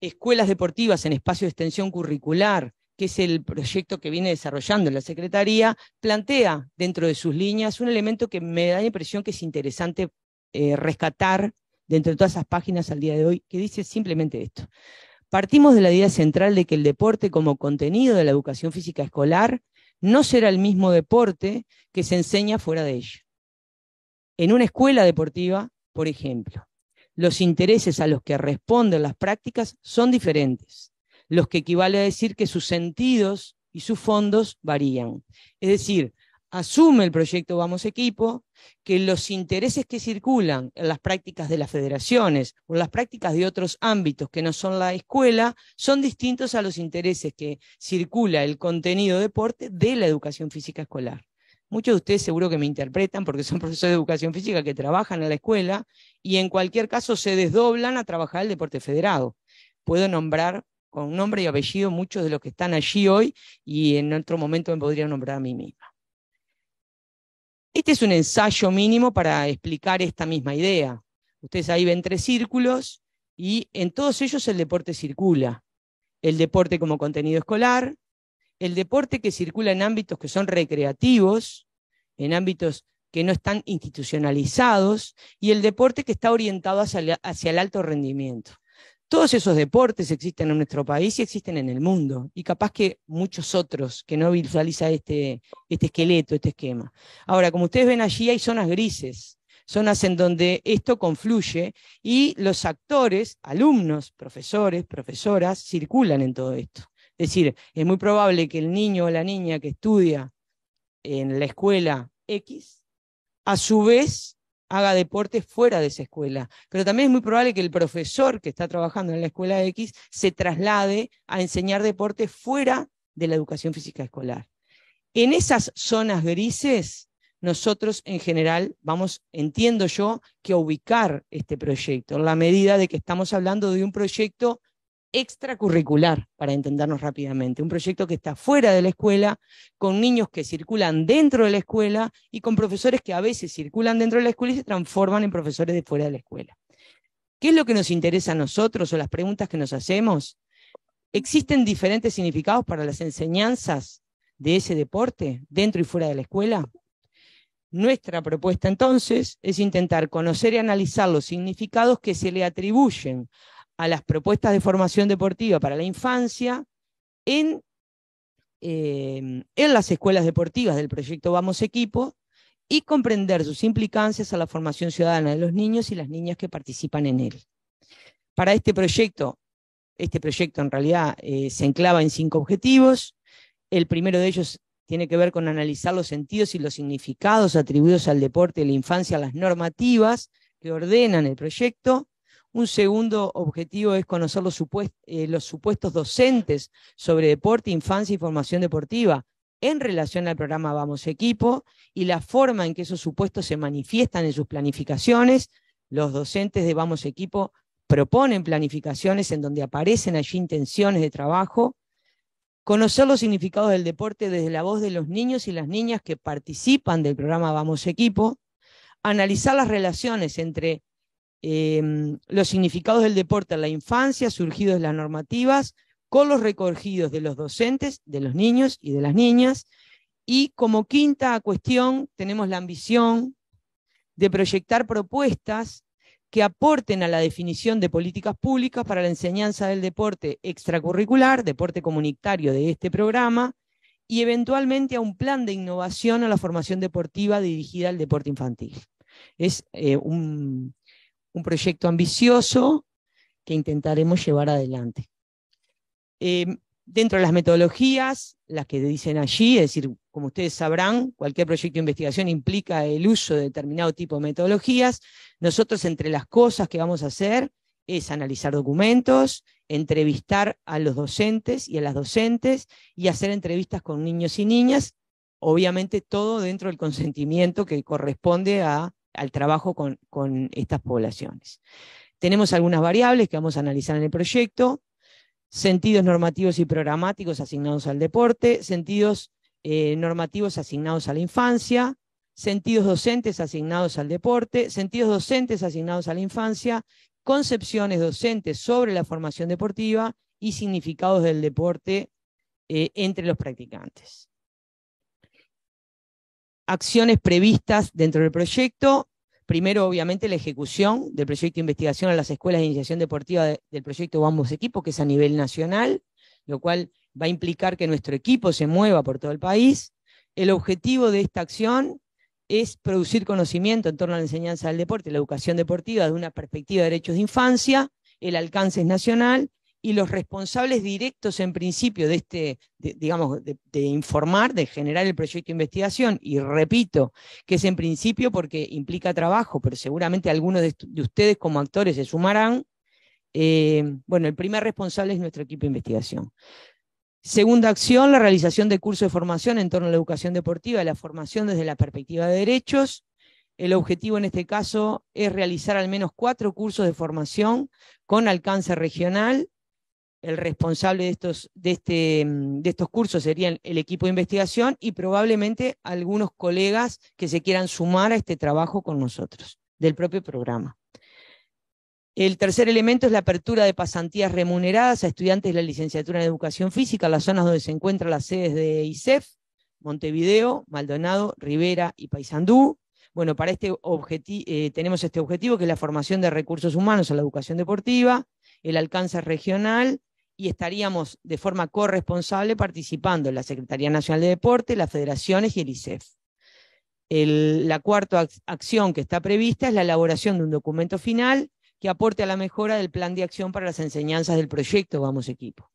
escuelas deportivas en espacio de extensión curricular, que es el proyecto que viene desarrollando la Secretaría, plantea dentro de sus líneas un elemento que me da la impresión que es interesante eh, rescatar dentro de todas esas páginas al día de hoy, que dice simplemente esto. Partimos de la idea central de que el deporte como contenido de la educación física escolar no será el mismo deporte que se enseña fuera de ella. En una escuela deportiva, por ejemplo, los intereses a los que responden las prácticas son diferentes, los que equivale a decir que sus sentidos y sus fondos varían. Es decir, asume el proyecto Vamos Equipo que los intereses que circulan en las prácticas de las federaciones o en las prácticas de otros ámbitos que no son la escuela son distintos a los intereses que circula el contenido deporte de la educación física escolar. Muchos de ustedes seguro que me interpretan porque son [LAUGHS] profesores de educación física que trabajan en la escuela y en cualquier caso se desdoblan a trabajar el deporte federado. Puedo nombrar con nombre y apellido muchos de los que están allí hoy y en otro momento me podría nombrar a mí misma. Este es un ensayo mínimo para explicar esta misma idea. Ustedes ahí ven tres círculos y en todos ellos el deporte circula. El deporte como contenido escolar, el deporte que circula en ámbitos que son recreativos, en ámbitos que no están institucionalizados, y el deporte que está orientado hacia, el alto rendimiento. Todos esos deportes existen en nuestro país y existen en el mundo, y capaz que muchos otros que no visualiza este, este esqueleto, este esquema. Ahora, como ustedes ven allí, hay zonas grises, zonas en donde esto confluye y los actores, alumnos, profesores, profesoras, circulan en todo esto. Es decir, es muy probable que el niño o la niña que estudia en la escuela X, a su vez haga deporte fuera de esa escuela. Pero también es muy probable que el profesor que está trabajando en la escuela X se traslade a enseñar deporte fuera de la educación física escolar. En esas zonas grises, nosotros en general vamos, entiendo yo, que a ubicar este proyecto, en la medida de que estamos hablando de un proyecto extracurricular, para entendernos rápidamente, un proyecto que está fuera de la escuela, con niños que circulan dentro de la escuela y con profesores que a veces circulan dentro de la escuela y se transforman en profesores de fuera de la escuela. ¿Qué es lo que nos interesa a nosotros o las preguntas que nos hacemos? ¿Existen diferentes significados para las enseñanzas de ese deporte dentro y fuera de la escuela? Nuestra propuesta entonces es intentar conocer y analizar los significados que se le atribuyen a las propuestas de formación deportiva para la infancia en, em, en las escuelas deportivas del proyecto Vamos Equipo y comprender sus implicancias a la formación ciudadana de los niños y las niñas que participan en él. Para este proyecto, este proyecto en realidad eh, se enclava en cinco objetivos. El primero de ellos tiene que ver con analizar los sentidos y los significados atribuidos al deporte de la infancia, las normativas que ordenan el proyecto. Un segundo objetivo es conocer eh, los, supuestos docentes sobre deporte, infancia y formación deportiva en relación al programa Vamos Equipo y la forma en que esos supuestos se manifiestan en sus planificaciones. Los docentes de Vamos Equipo proponen planificaciones en donde aparecen allí intenciones de trabajo. Conocer los significados del deporte desde la voz de los niños y las niñas que participan del programa Vamos Equipo. Analizar las relaciones entre Em, los significados del deporte en la infancia, surgidos de las normativas, con los recogidos de los docentes, de los niños y de las niñas. Y como quinta cuestión, tenemos la ambición de proyectar propuestas que aporten a la definición de políticas públicas para la enseñanza del deporte extracurricular, deporte comunitario de este programa, y eventualmente a un plan de innovación a la formación deportiva dirigida al deporte infantil. Es eh, un, un proyecto ambicioso que intentaremos llevar adelante. Em, dentro de las metodologías, las que dicen allí, es decir, como ustedes sabrán, cualquier proyecto de investigación implica el uso de determinado tipo de metodologías. Nosotros entre las cosas que vamos a hacer es analizar documentos, entrevistar a los docentes y a las docentes y hacer entrevistas con niños y niñas, obviamente todo dentro del consentimiento que corresponde a al trabajo con, estas poblaciones. Tenemos algunas variables que vamos a analizar en el proyecto, sentidos normativos y programáticos asignados al deporte, sentidos eh, normativos asignados a la infancia, sentidos docentes asignados al deporte, sentidos docentes asignados a la infancia, concepciones docentes sobre la formación deportiva y significados del deporte eh, entre los practicantes acciones previstas dentro del proyecto. Primero, obviamente, la ejecución del proyecto de investigación a las escuelas de iniciación deportiva del proyecto ambos Equipo, que es a nivel nacional, lo cual va a implicar que nuestro equipo se mueva por todo el país. El objetivo de esta acción es producir conocimiento en torno a la enseñanza del deporte, la educación deportiva, desde una perspectiva de derechos de infancia. El alcance es nacional y los responsables directos en principio de este, digamos, de, informar, de generar el proyecto de investigación, y repito, que es en principio porque implica trabajo, pero seguramente algunos de, ustedes como actores se sumarán, eh, bueno, el primer responsable es nuestro equipo de investigación. Segunda acción, la realización de cursos de formación en torno a la educación deportiva, y la formación desde la perspectiva de derechos, el objetivo en este caso es realizar al menos cuatro cursos de formación con alcance regional el responsable de estos, de, este, de estos cursos sería el equipo de investigación y probablemente algunos colegas que se quieran sumar a este trabajo con nosotros, del propio programa. El tercer elemento es la apertura de pasantías remuneradas a estudiantes de la licenciatura en Educación Física, las zonas donde se encuentran las sedes de ISEF, Montevideo, Maldonado, Rivera y Paysandú. Bueno, para este objetivo eh, tenemos este objetivo que es la formación de recursos humanos a la educación deportiva, el alcance regional y estaríamos de forma corresponsable participando en la Secretaría Nacional de Deporte, las federaciones y el ICEF. la cuarta acción que está prevista es la elaboración de un documento final que aporte a la mejora del plan de acción para las enseñanzas del proyecto Vamos Equipo.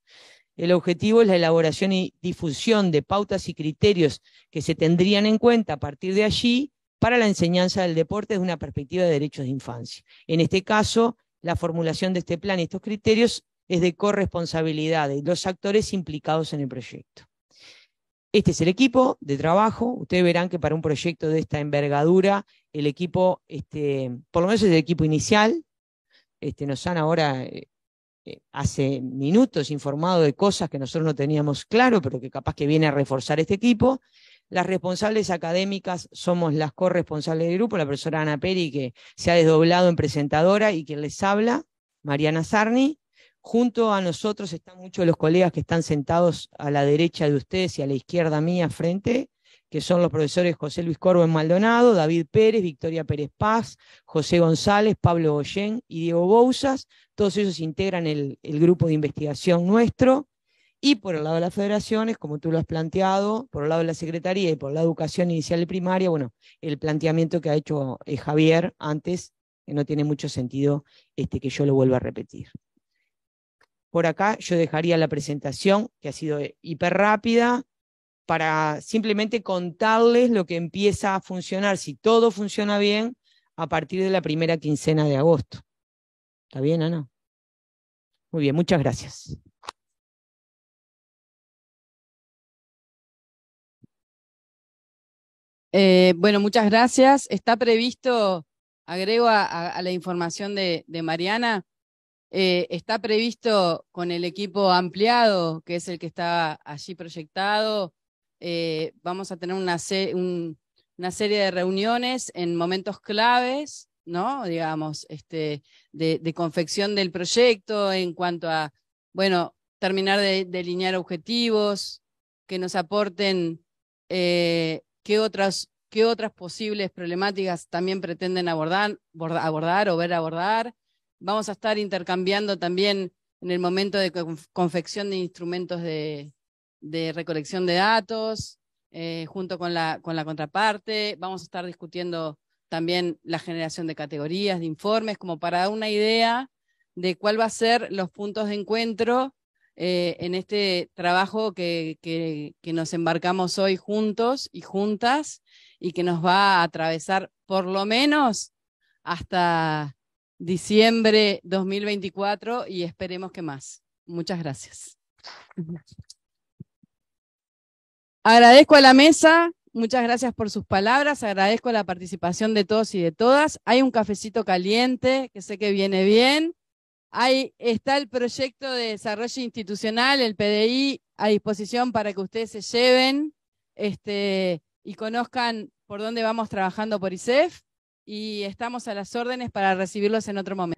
El objetivo es la elaboración y difusión de pautas y criterios que se tendrían en cuenta a partir de allí para la enseñanza del deporte desde una perspectiva de derechos de infancia. En este caso, la formulación de este plan y estos criterios es de corresponsabilidad de los actores implicados en el proyecto. Este es el equipo de trabajo. Ustedes verán que para un proyecto de esta envergadura, el equipo, este, por lo menos es el equipo inicial. Este, nos han ahora, eh, eh, hace minutos, informado de cosas que nosotros no teníamos claro, pero que capaz que viene a reforzar este equipo. Las responsables académicas somos las corresponsables del grupo, la profesora Ana Peri, que se ha desdoblado en presentadora, y que les habla, Mariana Sarni. Junto a nosotros están muchos de los colegas que están sentados a la derecha de ustedes y a la izquierda mía frente, que son los profesores José Luis Corbo en Maldonado, David Pérez, Victoria Pérez Paz, José González, Pablo Goyen y Diego Bouzas. Todos ellos integran el, grupo de investigación nuestro. Y por el lado de las federaciones, como tú lo has planteado, por el lado de la Secretaría y por la educación inicial y primaria, bueno, el planteamiento que ha hecho eh, Javier antes, que no tiene mucho sentido este, que yo lo vuelva a repetir. Por acá yo dejaría la presentación, que ha sido hiper rápida, para simplemente contarles lo que empieza a funcionar, si todo funciona bien, a partir de la primera quincena de agosto. ¿Está bien, Ana? Muy bien, muchas gracias. Eh, bueno, muchas gracias. Está previsto, agrego a, la información de Mariana, eh, está previsto con el equipo ampliado, que es el que está allí proyectado. Eh, vamos a tener una, serie de reuniones en momentos claves, ¿no? Digamos, este, de, confección del proyecto en cuanto a, bueno, terminar de delinear objetivos que nos aporten eh, qué, otras, qué otras posibles problemáticas también pretenden abordar, abordar o ver abordar vamos a estar intercambiando también en el momento de confección de instrumentos de, recolección de datos, eh, junto con la, contraparte. Vamos a estar discutiendo también la generación de categorías, de informes, como para dar una idea de cuál va a ser los puntos de encuentro eh, en este trabajo que, nos embarcamos hoy juntos y juntas y que nos va a atravesar por lo menos hasta, diciembre 2024 y esperemos que más. Muchas gracias. Agradezco a la mesa, muchas gracias por sus palabras, agradezco la participación de todos y de todas. Hay un cafecito caliente que sé que viene bien. Ahí está el proyecto de desarrollo institucional, el PDI, a disposición para que ustedes se lleven este, y conozcan por dónde vamos trabajando por ISEF y estamos a las órdenes para recibirlos en otro momento.